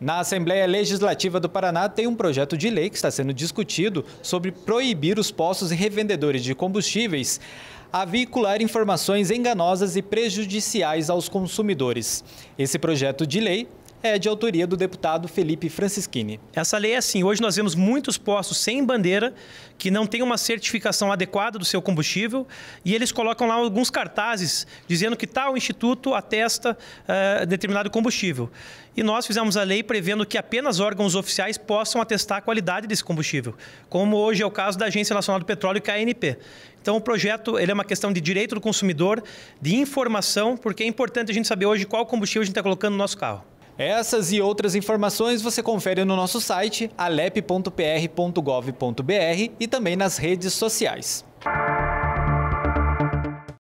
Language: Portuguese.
Na Assembleia Legislativa do Paraná tem um projeto de lei que está sendo discutido sobre proibir os postos e revendedores de combustíveis a veicular informações enganosas e prejudiciais aos consumidores. Esse projeto de lei é de autoria do deputado Felipe Francischini. Essa lei é assim, hoje nós vemos muitos postos sem bandeira que não tem uma certificação adequada do seu combustível e eles colocam lá alguns cartazes dizendo que tal instituto atesta uh, determinado combustível. E nós fizemos a lei prevendo que apenas órgãos oficiais possam atestar a qualidade desse combustível, como hoje é o caso da Agência Nacional do Petróleo, que é a ANP. Então, o projeto ele é uma questão de direito do consumidor, de informação, porque é importante a gente saber hoje qual combustível a gente está colocando no nosso carro. Essas e outras informações você confere no nosso site alep.pr.gov.br e também nas redes sociais.